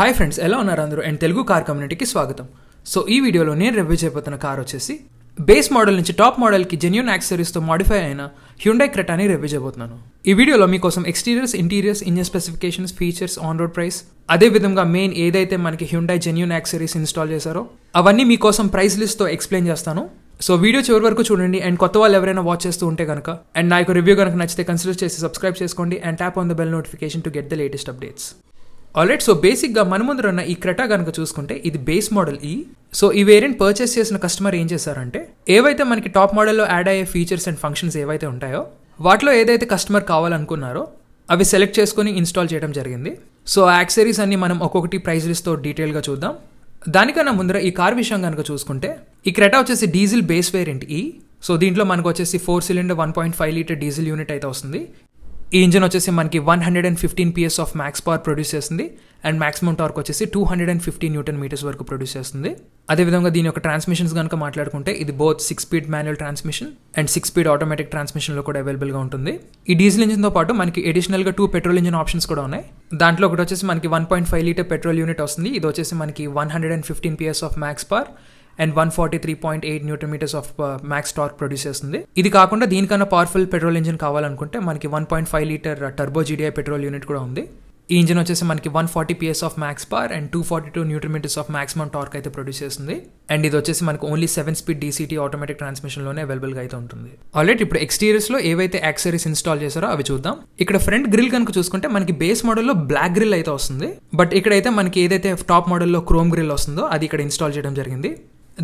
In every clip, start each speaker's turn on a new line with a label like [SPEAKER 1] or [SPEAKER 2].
[SPEAKER 1] Hi friends ఎలా ఉన్నారు అందరూ అండ్ తెలుగు కార్ కమ్యూనిటీకి స్వాగతం సో ఈ వీడియోలో నేను రివ్యూ చేయబోతున్న కార్ వచ్చేసి బేస్ మోడల్ నుంచి టాప్ మోడల్కి జెన్యున్ యాక్సరీస్తో మాడిఫై అయిన హ్యుండై క్రెటాని రివ్యూ చేయబోతున్నాను ఈ వీడియోలో మీకోసం exteriors interiors engine specifications features on road price అదే విధంగా మెయిన్ ఏదైతే మనకి హ్యుండై జెన్యున్ యాక్సెసరీస్ ఇన్స్టాల్ చేశారో అవన్నీ మీకోసం ప్రైస్ లిస్ట్తో ఎక్స్ప్లెయిన్ చేస్తాను సో వీడియో చివరి వరకు చూడండి అండ్ కొత్త వాళ్ళు ఎవరైనా వాచ్ చేస్తూ ఉంటే కనుక అండ్ నాకు రివ్యూ కనుక నచ్చితే కన్సిడర్ చేసి సబ్స్క్రైబ్ చేసుకోండి and tap on the bell notification to get the latest updates already so బేసిక్గా మన ముందర ఉన్న ఈ క్రెటా కనుక చూసుకుంటే ఇది బేస్ మోడల్ e. ఈ సో ఈ వేరియంట్ పర్చేస్ చేసిన కస్టమర్ ఏం చేశారంటే ఏవైతే మనకి టాప్ మోడల్లో యాడ్ అయ్యే ఫీచర్స్ అండ్ ఫంక్షన్స్ ఏవైతే ఉంటాయో వాటిలో ఏదైతే కస్టమర్ కావాలనుకున్నారో అవి సెలెక్ట్ చేసుకుని ఇన్స్టాల్ చేయడం జరిగింది సో యాక్సరీస్ అన్ని మనం ఒక్కొక్కటి ప్రైస్ లిస్ట్తో డీటెయిల్గా చూద్దాం దానికన్నా ముందర ఈ కార్ విషయం కనుక చూసుకుంటే ఈ క్రెటా వచ్చేసి డీజిల్ బేస్ వేరియంట్ ఈ సో దీంట్లో మనకు వచ్చేసి four cylinder one point five litre diesel unit అయితే వస్తుంది ఈ ఇంజన్ వచ్చేసి మనకి one hundred and fifteen PS of max power produce చేస్తుంది అండ్ మాక్సిమం టార్క్ వచ్చేసి two hundred and fifty newton metres వరకు ప్రొడ్యూస్ చేస్తుంది అదేవిధంగా దీని యొక్క ట్రాన్స్మిషన్స్ కనుక మాట్లాడుకుంటే ఇది both six speed manual transmission and six speed automatic ట్రాన్స్మిషన్లో కూడా అవైలబుల్గా ఉంటుంది ఈ డీజిల్ ఇంజిన్తో పాటు మనకి అడిషనల్గా టూ పెట్రోల్ ఇంజిన్ ఆప్షన్స్ కూడా ఉన్నాయి దాంట్లో ఒకటి వచ్చేసి మనకి one point five litre petrol unit వస్తుంది ఇది వచ్చేసి మనకి one hundred and fifteen PS of max power and one forty three point eight newton metres of max torque produce చేస్తుంది ఇది కాకుండా దీనికన్నా పవర్ఫుల్ పెట్రోల్ ఇంజిన్ కావాలనుకుంటే మనకి one point five litre turbo GDI petrol unit కూడా ఉంది ఈ engine వచ్చేసి మనకి one forty PS of max power and two forty two newton metres of maximum torque అయితే ప్రొడ్యూస్ చేస్తుంది అండ్ ఇది వచ్చేసి మనకి only seven speed DCT automatic ట్రాన్స్మిషన్లోనే అవైలబుల్గా అయితే ఉంటుంది ఆల్రెడీ ఇప్పుడు లో ఏవైతే యాక్సరీస్ ఇన్స్టాల్ చేశారో అవి చూద్దాం ఇక్కడ ఫ్రంట్ గ్రిల్ కనుక చూసుకుంటే మనకి బేస్ మోడల్లో బ్లాక్ గ్రిల్ అయితే వస్తుంది బట్ ఇక్కడైతే మనకి ఏదైతే టాప్ మోడల్లో క్రోమ్ గ్రిల్ వస్తుందో అది ఇక్కడ ఇన్స్టాల్ చేయడం జరిగింది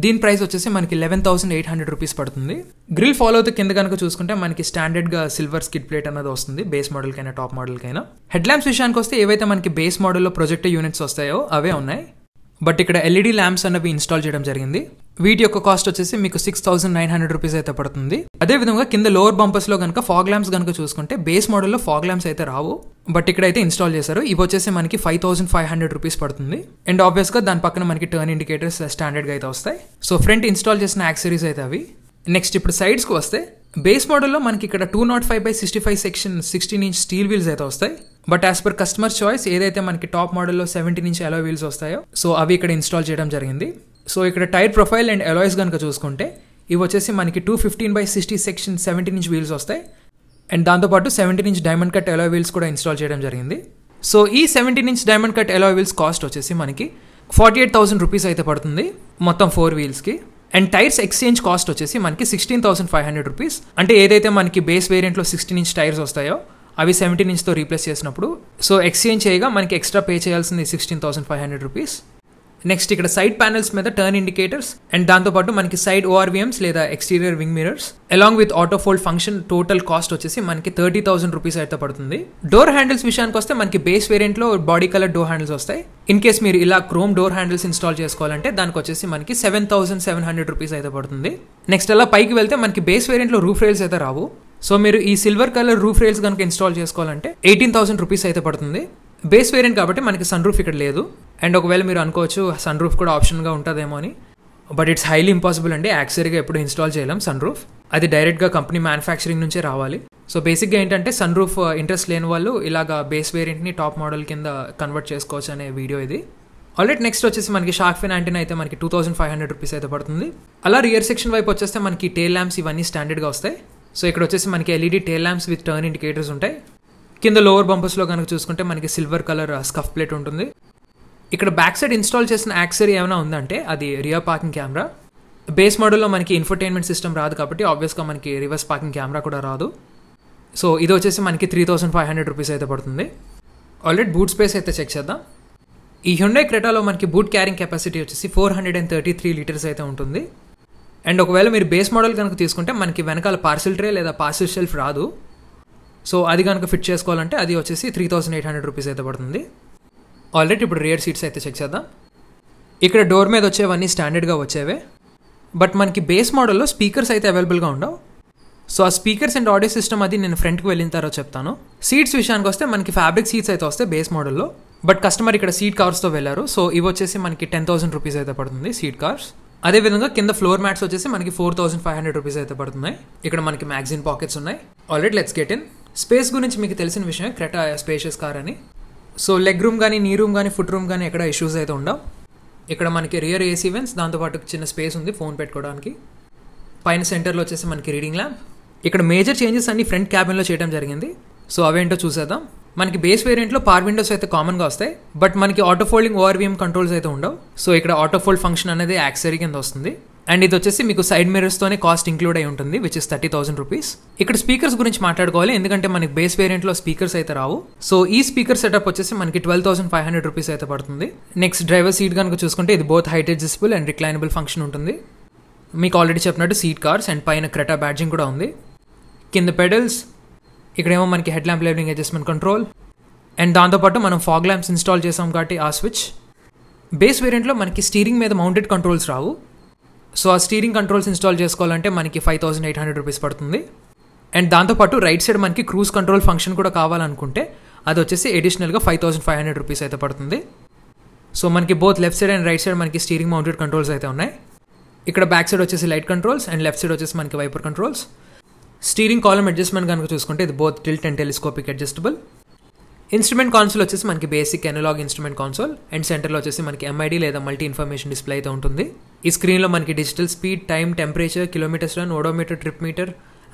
[SPEAKER 1] దీని ప్రైస్ వచ్చేసి మనకి eleven thousand eight hundred rupees పడుతుంది గ్రిల్ ఫాలో అయితే కింద కనుక చూసుకుంటే మనకి స్టాండర్డ్గా సిల్వర్ స్కిడ్ ప్లేట్ అనేది వస్తుంది బేస్ మోడల్కైనా టాప్ మోడల్కైనా హెడ్ ల్యాంప్స్ విషయానికి వస్తే ఏవైతే మనకి బేస్ మోడల్లో ప్రొజెక్ట్ యూనిట్స్ వస్తాయో అవే ఉన్నాయి బట్ ఇక్కడ ఎల్ఈడి ల్యాంప్స్ అనేవి ఇన్స్టాల్ చేయడం జరిగింది వీటి యొక్క కాస్ట్ వచ్చేసి మీకు six thousand nine hundred rupees అయితే పడుతుంది అదేవిధంగా కింద లోవర్ లో కనుక ఫాగ్ ల్యాంప్స్ కనుక చూసుకుంటే బేస్ మోడల్లో ఫాగ్ ల్యాంప్స్ అయితే రావు బట్ ఇక్కడైతే ఇన్స్టాల్ చేశారు ఇవి వచ్చేసి మనకి five thousand five hundred rupees పడుతుంది అండ్ ఆబ్వియస్గా దాని పక్కన మనకి టర్న్ ఇండికేటర్స్ గా అయితే వస్తాయి సో ఫ్రంట్ ఇన్స్టాల్ చేసిన యాక్సరీస్ అయితే అవి నెక్స్ట్ ఇప్పుడు సైడ్స్కి వస్తే బేస్ మోడల్లో మనకి ఇక్కడ two nought five by sixty five section sixteen inch steel wheels అయితే వస్తాయి but as per customer choice ఏదైతే మనకి టాప్ మోడల్లో సెవెంటీన్ ఇంచ్ ఎలా వీల్స్ వస్తాయో సో అవి ఇక్కడ ఇన్స్టాల్ చేయడం జరిగింది సో ఇక్కడ టైర్ ప్రొఫైల్ అండ్ ఎలాయిస్ కనుక చూసుకుంటే ఇవి వచ్చేసి మనకి two fifteen by sixty section seventeen inch wheels వస్తాయి అండ్ దాంతోపాటు seventeen inch diamond cut alloy wheels కూడా ఇన్స్టాల్ చేయడం జరిగింది సో ఈ seventeen inch diamond cut alloy wheels cost వచ్చేసి మనకి ఫార్టీ ఎయిట్ థౌసండ్ రూపీస్ అయితే పడుతుంది మొత్తం ఫోర్ వీల్స్కి అండ్ టైర్స్ ఎక్స్చేంజ్ కాస్ట్ వచ్చేసి మనకి sixteen thousand five hundred rupees అంటే ఏదైతే మనకి బేస్ వేరియంట్లో సిక్స్టీన్ ఇంచ్ టైర్స్ వస్తాయో అవి సెవెంటీన్ ఇంచ్తో రీప్లేస్ చేసినప్పుడు సో ఎక్స్చేంజ్ చేయగా మనకి ఎక్స్ట్రా పే చేయాల్సింది sixteen thousand five hundred rupees next ఇక్కడ సైడ్ ప్యానల్స్ మీద టర్న్ ఇండికేటర్స్ అండ్ దాంతోపాటు మనకి సైడ్ ఓఆర్విఎమ్స్ లేదా exterior wing mirrors along with auto fold function total cost వచ్చేసి మనకి థర్టీ థౌసండ్ రూపీస్ అయితే పడుతుంది డోర్ హ్యాండిల్స్ విషయానికి వస్తే మనకి బేస్ వేరియంట్లో బాడీ కలర్ డోర్ హ్యాండిల్స్ వస్తాయి ఇన్ కేస్ మీరు ఇలా క్రోమ్ డోర్ హ్యాండిల్స్ ఇన్స్టాల్ చేసుకోవాలంటే దానికి వచ్చేసి మనకి seven thousand seven hundred rupees అయితే పడుతుంది నెక్స్ట్ అలా పైకి వెళ్తే మనకి బేస్ వేరియంట్లో రూఫ్ రైల్స్ అయితే రావు సో మీరు ఈ సిల్వర్ కలర్ రూఫ్ రైల్స్ కనుక ఇన్స్టాల్ చేసుకోవాలంటే ఎయిటీన్ థౌసండ్ రూపీస్ అయితే పడుతుంది బేస్ వేరియంట్ కాబట్టి మనకి సన్ రూఫ్ ఇక్కడ లేదు అండ్ ఒకవేళ మీరు అనుకోవచ్చు సన్ రూఫ్ కూడా ఆప్షన్గా ఉంటుందేమో అని బట్ ఇట్స్ హైలీ ఇంపాసిబుల్ అండి యాక్సరీగా ఎప్పుడు ఇన్స్టాల్ చేయలేం సన్ రూఫ్ అది డైరెక్ట్గా కంపెనీ మ్యానుఫ్యాక్చరింగ్ నుంచే రావాలి సో బేసిక్గా ఏంటంటే సన్ రూఫ్ ఇంట్రెస్ట్ లేని వాళ్ళు ఇలాగ బేస్ వేరియంట్ని టాప్ మోడల్ కింద కన్వర్ట్ చేసుకోవచ్చు అనే వీడియో ఇది ఆల్రెడీ నెక్స్ట్ వచ్చేసి మనకి షార్క్ ఫెన్ యాంటీనా అయితే మనకి two thousand five hundred rupees అయితే పడుతుంది అలా రియర్ సెక్షన్ వైపు వచ్చేస్తే మనకి టేల్ ల్యాంప్స్ ఇవన్నీ స్టాండర్డ్గా వస్తాయి సో ఇక్కడ వచ్చేసి మనకి LED tail lamps with turn indicators ఉంటాయి కింద లోవర్ బంపర్స్లో కనుక చూసుకుంటే మనకి సిల్వర్ కలర్ స్కఫ్ ప్లేట్ ఉంటుంది ఇక్కడ బ్యాక్ సైడ్ ఇన్స్టాల్ చేసిన యాక్సరీ ఏమైనా ఉందంటే అది రియర్ పార్కింగ్ కెమెరా బేస్ మోడల్లో మనకి ఇన్ఫర్టైన్మెంట్ సిస్టమ్ రాదు కాబట్టి ఆబ్వియస్గా మనకి రివర్స్ పార్కింగ్ కెమెరా కూడా రాదు సో ఇది వచ్చేసి మనకి three thousand five hundred rupees అయితే పడుతుంది ఆల్రెడీ బూట్ స్పేస్ అయితే చెక్ చేద్దాం ఈ హ్యుండే క్రెటాలో మనకి బూట్ క్యారింగ్ కెపాసిటీ వచ్చేసి four hundred and thirty three litres అయితే ఉంటుంది అండ్ ఒకవేళ మీరు బేస్ మోడల్ కనుక తీసుకుంటే మనకి వెనకాల పార్సిల్ ట్రే లేదా పార్సిల్ షెల్ఫ్ రాదు సో అది కనుక ఫిట్ చేసుకోవాలంటే అది వచ్చేసి three thousand eight hundred rupees అయితే పడుతుంది ఆల్రెడీ ఇప్పుడు రియర్ సీట్స్ అయితే చెక్ చేద్దాం ఇక్కడ డోర్ మీద వచ్చేవన్నీ స్టాండర్డ్గా వచ్చేవే బట్ మనకి బేస్ మోడల్లో స్పీకర్స్ అయితే అవైలబుల్గా ఉండవు సో ఆ స్పీకర్స్ అండ్ ఆడియో సిస్టమ్ అది నేను ఫ్రంట్కి వెళ్ళిన తర్వాత చెప్తాను సీట్స్ విషయానికి వస్తే మనకి ఫ్యాబ్రిక్ సీట్స్ అయితే వస్తాయి బేస్ మోడల్లో బట్ కస్టమర్ ఇక్కడ సీట్ కవర్స్తో వెళ్ళారు సో ఇవి వచ్చేసి మనకి టెన్ థౌసండ్ రూపీస్ అయితే పడుతుంది సీట్ కవర్స్ అదేవిధంగా కింద ఫ్లోర్ మ్యాట్స్ వచ్చేసి మనకి four thousand five hundred rupees అయితే పడుతున్నాయి ఇక్కడ మనకి మ్యాగ్జిన్ పాకెట్స్ ఉన్నాయి already let's get in space గురించి మీకు తెలిసిన విషయం క్రెటా స్పేషియస్ కార్ అని సో లెగ్ రూమ్ కానీ నీ రూమ్ కానీ ఫుట్ రూమ్ కానీ ఎక్కడ ఇష్యూస్ అయితే ఉండవు ఇక్కడ మనకి రియర్ ఏసీ వెన్స్ దాంతోపాటు చిన్న స్పేస్ ఉంది ఫోన్ పెట్టుకోవడానికి పైన సెంటర్లో వచ్చేసి మనకి రీడింగ్ ల్యాంప్ ఇక్కడ మేజర్ చేంజెస్ అన్ని ఫ్రంట్ క్యాబిన్లో చేయడం జరిగింది సో అవేంటో చూసేద్దాం మనకి బేస్ వేరియంట్లో పార్ విండోస్ అయితే కామన్గా వస్తాయి బట్ మనకి ఆటో ఫోల్డింగ్ ఓఆర్వీఎం కంట్రోల్స్ అయితే ఉండవు సో ఇక్కడ ఆటో ఫోల్డ్ ఫంక్షన్ అనేది యాక్సరీ కింద వస్తుంది అండ్ ఇది వచ్చేసి మీకు సైడ్ తోనే కాస్ట్ ఇంక్లూడ్ అయి ఉంటుంది which is thirty thousand rupees ఇక్కడ స్పీకర్స్ గురించి మాట్లాడుకోవాలి ఎందుకంటే మనకి బేస్ వేరియంట్లో స్పీకర్స్ అయితే రావు సో ఈ స్పీకర్ సెటప్ వచ్చేసి మనకి twelve thousand five hundred rupees అయితే పడుతుంది నెక్స్ట్ డ్రైవర్ సీట్ కనుక చూసుకుంటే ఇది both height adjustable and reclinable function ఉంటుంది మీకు ఆల్రెడీ చెప్పినట్టు సీట్ కార్స్ అండ్ పైన క్రెటా బ్యాడ్జింగ్ కూడా ఉంది కింద పెడల్స్ ఇక్కడేమో మనకి head lamp lighting adjustment control and దాంతోపాటు మనం ఫాగ్ ల్యాంప్స్ ఇన్స్టాల్ చేసాం కాబట్టి ఆ స్విచ్ బేస్ వేరియంట్లో మనకి స్టీరింగ్ మీద మౌంటెడ్ కంట్రోల్స్ రావు సో ఆ స్టీరింగ్ కంట్రోల్స్ ఇన్స్టాల్ చేసుకోవాలంటే మనకి five thousand eight hundred rupees పడుతుంది అండ్ దాంతోపాటు రైట్ సైడ్ మనకి క్రూజ్ కంట్రోల్ ఫంక్షన్ కూడా కావాలనుకుంటే అది వచ్చేసి ఎడిషనల్గా five thousand five hundred rupees అయితే పడుతుంది సో మనకి both left side and right side మనకి స్టీరింగ్ మౌంటెడ్ కంట్రోల్స్ అయితే ఉన్నాయి ఇక్కడ బ్యాక్ సైడ్ వచ్చేసి light controls and left side వచ్చేసి మనకి wiper controls steering column adjustment కనుక చూసుకుంటే ఇది both tilt and telescopic adjustable instrument console వచ్చేసి మనకి basic analogue instrument console and సెంటర్లో వచ్చేసి మనకి ఎంఐడి లేదా మల్టీ ఇన్ఫర్మేషన్ డిస్ప్లే అయితే ఉంటుంది ఈ స్క్రీన్లో మనకి digital speed time temperature kilometers run odometer trip meter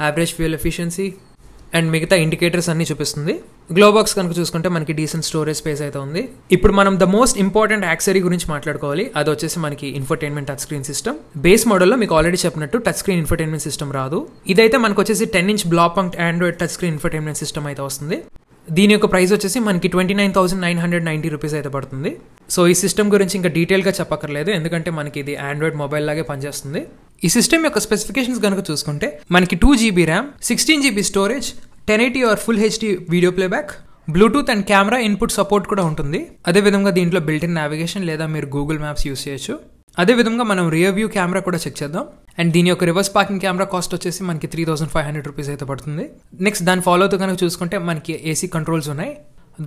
[SPEAKER 1] average fuel efficiency and మిగతా ఇండికేటర్స్ అన్నీ చూపిస్తుంది గ్లోబాక్స్ కనుక చూసుకుంటే మనకి డీసెంట్ స్టోరేజ్ స్పేస్ అయితే ఉంది ఇప్పుడు మనం ద మోస్ట్ ఇంపార్టెంట్ యాక్సరీ గురించి మాట్లాడుకోవాలి అది వచ్చేసి మనకి infotainment touch screen system base మోడల్లో మీకు ఆల్రెడీ చెప్పినట్టు టచ్ స్క్రీన్ ఇన్ఫర్టైన్మెంట్ సిస్టమ్ రాదు ఇదైతే మనకు వచ్చేసి ten inch Blaupunkt Android touch screen infotainment system అయితే వస్తుంది దీని యొక్క ప్రైస్ వచ్చేసి మనకి twenty nine thousand nine hundred ninety rupees అయితే పడుతుంది సో ఈ సిస్టమ్ గురించి ఇంకా డీటెయిల్గా చెప్పక్కర్లేదు ఎందుకంటే మనకి ఇది ఆండ్రాయిడ్ మొబైల్ లాగే పనిచేస్తుంది ఈ సిస్టమ్ యొక్క స్పెసిఫికేషన్స్ కనుక చూసుకుంటే మనకి two GB RAM sixteen GB storage ten eighty R full HD video playback Bluetooth and camera input support కూడా ఉంటుంది అదేవిధంగా దీంట్లో బిల్ట్ ఇన్ నావిగేషన్ లేదా మీరు గూగుల్ మ్యాప్స్ యూస్ చేయొచ్చు అదేవిధంగా మనం రియర్ వ్యూ కెమెరా కూడా చెక్ చేద్దాం అండ్ దీని యొక్క రివర్స్ పార్కింగ్ కెమెరా కాస్ట్ వచ్చేసి మనకి three thousand five hundred rupees అయితే పడుతుంది నెక్స్ట్ దాని ఫాలో అవుతూ కనుక చూసుకుంటే మనకి ఏసీ కంట్రోల్స్ ఉన్నాయి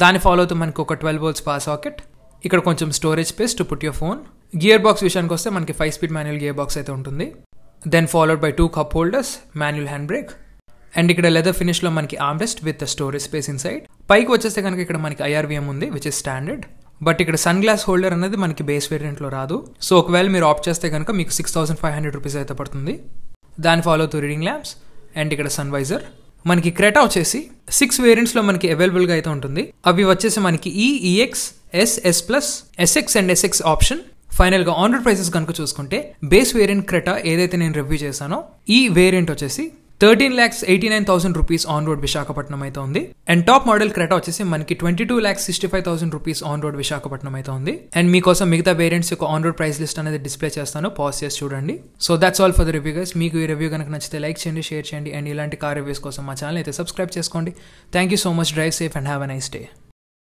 [SPEAKER 1] దాని ఫాలో అవుతూ మనకి ఒక ట్వెల్వ్ వోల్స్ పాస్ సాకెట్ ఇక్కడ కొంచెం storage space to put your phone gear box విషయానికి వస్తే మనకి five speed manual gear box అయితే ఉంటుంది then followed by two cup holders manual hand brake and ఇక్కడ లెదర్ ఫినిష్లో మనకి armrest with storage space inside పైకి వచ్చేస్తే కనుక ఇక్కడ మనకి ఐఆర్విఎం ఉంది విచ్ ఇస్ స్టాండర్డ్ బట్ ఇక్కడ సన్ గ్లాస్ హోల్డర్ అనేది మనకి బేస్ వేరియంట్లో రాదు సో ఒకవేళ మీరు ఆప్ చేస్తే కనుక మీకు six thousand five hundred rupees అయితే పడుతుంది దాని follow to reading lamps and ఇక్కడ సన్ వైజర్ మనకి క్రెటా వచ్చేసి సిక్స్ వేరియంట్స్లో మనకి అవైలబుల్గా అయితే ఉంటుంది అవి వచ్చేసి మనకి E EX e, e S S plus SX and SX option ఫైనల్గా ఆనర్ ప్రైసెస్ కనుక చూసుకుంటే బేస్ వేరియంట్ క్రెటా ఏదైతే నేను రివ్యూ చేశానో ఈ వేరియంట్ వచ్చేసి thirteen lakhs eighty nine thousand rupees on road Visakhapatnam అయితే ఉంది అండ్ టాప్ మోడల్ క్రెటా వచ్చేసి మనకి twenty two lakhs sixty five thousand rupees on road Visakhapatnam అయితే ఉంది అండ్ మీకోసం మిగతా వేరియంట్స్ యొక్క ఆన్ రోడ్ ప్రైస్ లిస్ట్ అనేది డిస్ప్లే చేస్తాను పాస్ చేసి చూడండి so that's all for the review guys మీకు ఈ రివ్యూ కనుక నచ్చితే లైక్ చేయండి షేర్ చేయండి అండ్ ఇలాంటి కార్ రివ్యూస్ కోసం మా ఛానల్ అయితే సబ్స్క్రైబ్ చేసుకోండి thank you so much drive safe and have a nice day